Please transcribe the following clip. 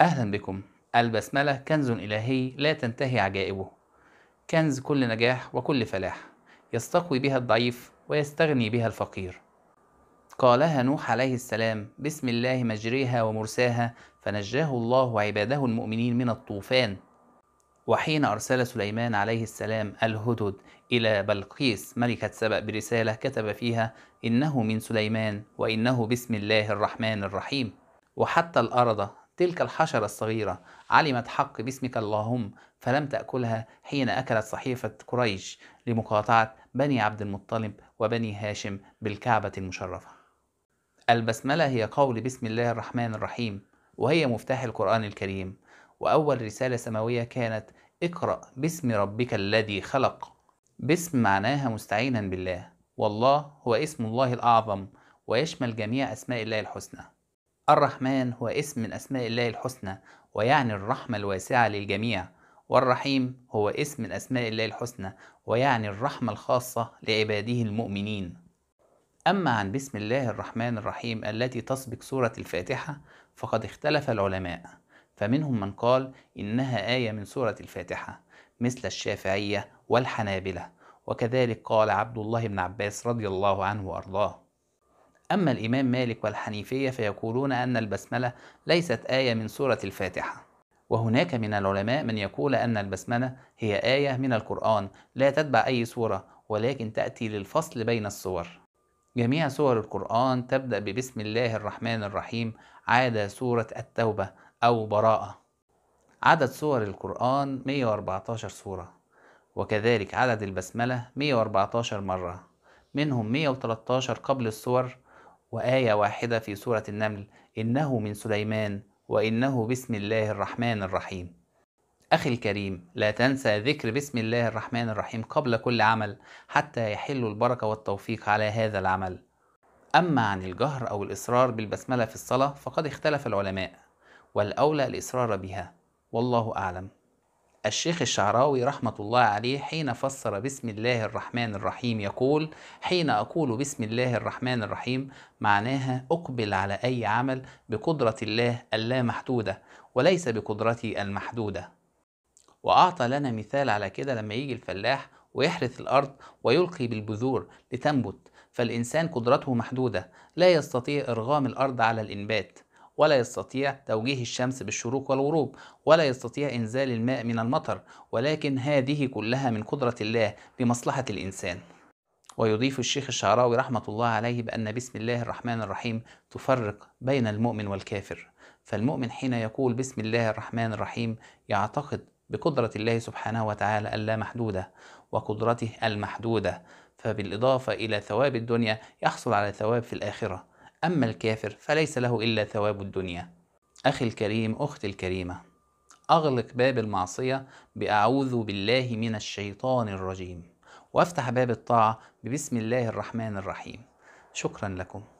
أهلا بكم البسملة كنز إلهي لا تنتهي عجائبه كنز كل نجاح وكل فلاح يستقوي بها الضعيف ويستغني بها الفقير قالها نوح عليه السلام بسم الله مجريها ومرساها فنجاه الله عباده المؤمنين من الطوفان وحين أرسل سليمان عليه السلام الهدد إلى بلقيس ملكة سبأ برسالة كتب فيها إنه من سليمان وإنه بسم الله الرحمن الرحيم وحتى الأرض تلك الحشرة الصغيرة علمت حق باسمك اللهم فلم تأكلها حين أكلت صحيفة قريش لمقاطعة بني عبد المطلب وبني هاشم بالكعبة المشرفة. البسملة هي قول بسم الله الرحمن الرحيم وهي مفتاح القرآن الكريم وأول رسالة سماوية كانت اقرأ باسم ربك الذي خلق باسم معناها مستعينا بالله والله هو اسم الله الأعظم ويشمل جميع أسماء الله الحسنى الرحمن هو اسم من أسماء الله الحسنى ويعني الرحمة الواسعة للجميع والرحيم هو اسم من أسماء الله الحسنى ويعني الرحمة الخاصة لعباده المؤمنين أما عن بسم الله الرحمن الرحيم التي تسبق سورة الفاتحة فقد اختلف العلماء فمنهم من قال إنها آية من سورة الفاتحة مثل الشافعية والحنابلة وكذلك قال عبد الله بن عباس رضي الله عنه وأرضاه أما الإمام مالك والحنيفية فيقولون أن البسملة ليست آية من سورة الفاتحة وهناك من العلماء من يقول أن البسملة هي آية من القرآن لا تتبع أي سورة ولكن تأتي للفصل بين الصور جميع سور القرآن تبدأ ببسم الله الرحمن الرحيم عادة سورة التوبة أو براءة عدد سور القرآن 114 سورة وكذلك عدد البسملة 114 مرة منهم 113 قبل السور وآية واحدة في سورة النمل إنه من سليمان وإنه بسم الله الرحمن الرحيم أخي الكريم لا تنسى ذكر بسم الله الرحمن الرحيم قبل كل عمل حتى يحل البركة والتوفيق على هذا العمل أما عن الجهر أو الإصرار بالبسملة في الصلاة فقد اختلف العلماء والأولى الإصرار بها والله أعلم الشيخ الشعراوي رحمة الله عليه حين فسر بسم الله الرحمن الرحيم يقول حين أقول بسم الله الرحمن الرحيم معناها أقبل على أي عمل بقدرة الله اللامحدودة وليس بقدرتي المحدودة وأعطى لنا مثال على كده لما يجي الفلاح ويحرث الأرض ويلقي بالبذور لتنبت فالإنسان قدرته محدودة لا يستطيع إرغام الأرض على الإنبات ولا يستطيع توجيه الشمس بالشروق والغروب ولا يستطيع إنزال الماء من المطر ولكن هذه كلها من قدرة الله بمصلحة الإنسان ويضيف الشيخ الشعراوي رحمة الله عليه بأن بسم الله الرحمن الرحيم تفرق بين المؤمن والكافر فالمؤمن حين يقول بسم الله الرحمن الرحيم يعتقد بقدرة الله سبحانه وتعالى اللامحدودة وقدرته المحدودة فبالإضافة إلى ثواب الدنيا يحصل على ثواب في الآخرة أما الكافر فليس له إلا ثواب الدنيا أخي الكريم أختي الكريمة أغلق باب المعصية بأعوذ بالله من الشيطان الرجيم وافتح باب الطاعة ببسم الله الرحمن الرحيم شكرا لكم